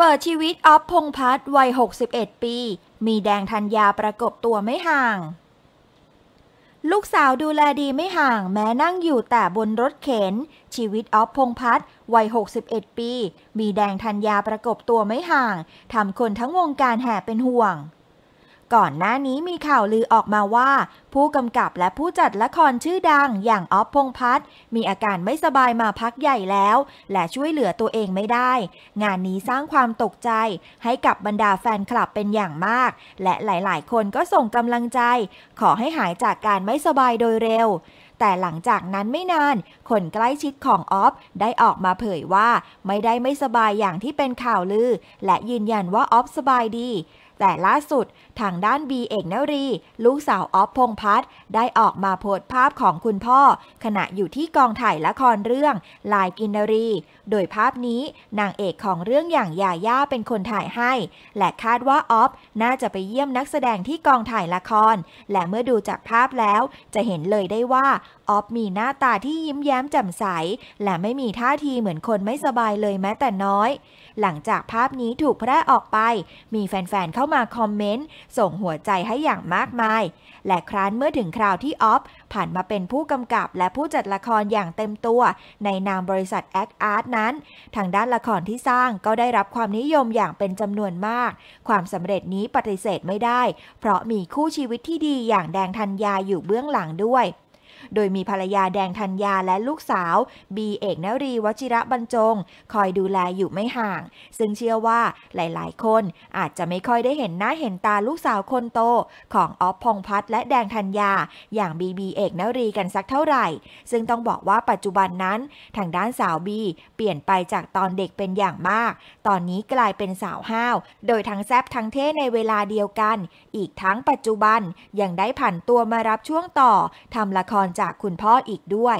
เปิดชีวิตออฟพงพัฒน์วัย 61 ปี มีแดงธัญญาประกบตัวไม่ห่าง ลูกสาวดูแลดีไม่ห่าง แม้นั่งอยู่แต่บนรถเข็น ชีวิตออฟพงพัฒน์วัย 61 ปี มีแดงธัญญาประกบตัวไม่ห่างทำคนทั้งวงการแห่เป็นห่วงก่อนหน้านี้มีข่าวลือออกมาว่าผู้กำกับและผู้จัดละครชื่อดัง อย่างออฟพงพัฒน์มีอาการไม่สบายมาพักใหญ่แล้ว และช่วยเหลือตัวเองไม่ได้ งานนี้สร้างความตกใจให้กับบรรดาแฟนคลับเป็นอย่างมาก และหลาย ๆ คนก็ส่งกำลังใจขอให้หายจากการไม่สบายโดยเร็ว แต่หลังจากนั้นไม่นาน คนใกล้ชิดของออฟได้ออกมาเผยว่า ไม่ได้ไม่สบายอย่างที่เป็นข่าวลือ และยืนยันว่าออฟสบายดีแต่ล่าสุด ทางด้านบีเอกนรี ลูกสาวออฟพงพัฒน์ได้ออกมาโพสต์ภาพของคุณพ่อ ขณะอยู่ที่กองถ่ายละครเรื่อง ลายกินนรีโดยภาพนี้นางเอกของเรื่องอย่างยาย่าเป็นคนถ่ายให้ และคาดว่าออฟน่าจะไปเยี่ยมนักแสดงที่กองถ่ายละคร และเมื่อดูจากภาพแล้ว จะเห็นเลยได้ว่าออฟมีหน้าตาที่ยิ้มแย้มแจ่มใสและไม่มีท่าทีเหมือนคนไม่สบายเลยแม้แต่น้อย หลังจากภาพนี้ถูกแพร่ออกไปมีแฟนๆเข้ามาคอมเมนต์ ส่งหัวใจให้อย่างมากมาย และครั้นเมื่อถึงคราวที่ออฟผ่านมาเป็นผู้กำกับ และผู้จัดละครอย่างเต็มตัว ในนามบริษัทแอคอาร์ตนั้น ทางด้านละครที่สร้างก็ได้รับความนิยมอย่างเป็นจำนวนมาก ความสำเร็จนี้ปฏิเสธไม่ได้ เพราะมีคู่ชีวิตที่ดีอย่างแดงธัญญาอยู่เบื้องหลังด้วยโดยมีภรรยาแดงธัญญาและลูกสาวบีเอกนรีวชิระบรรจง คอยดูแลอยู่ไม่ห่าง ซึ่งเชื่อว่าหลาย ๆ คนอาจจะไม่ค่อยได้เห็นหน้าเห็นตาลูกสาวคนโต ของออฟพงพัฒน์และแดงธัญญาอย่างบีบีเอกนรีกันสักเท่าไหร่ ซึ่งต้องบอกว่าปัจจุบันนั้น ทางด้านสาวบี เปลี่ยนไปจากตอนเด็กเป็นอย่างมาก ตอนนี้กลายเป็นสาวห้าวโดยทั้งแซบทั้งเท่ในเวลาเดียวกัน อีกทั้งปัจจุบันยังได้ผ่านตัวมารับช่วงต่อทำละครจากคุณพ่ออีกด้วย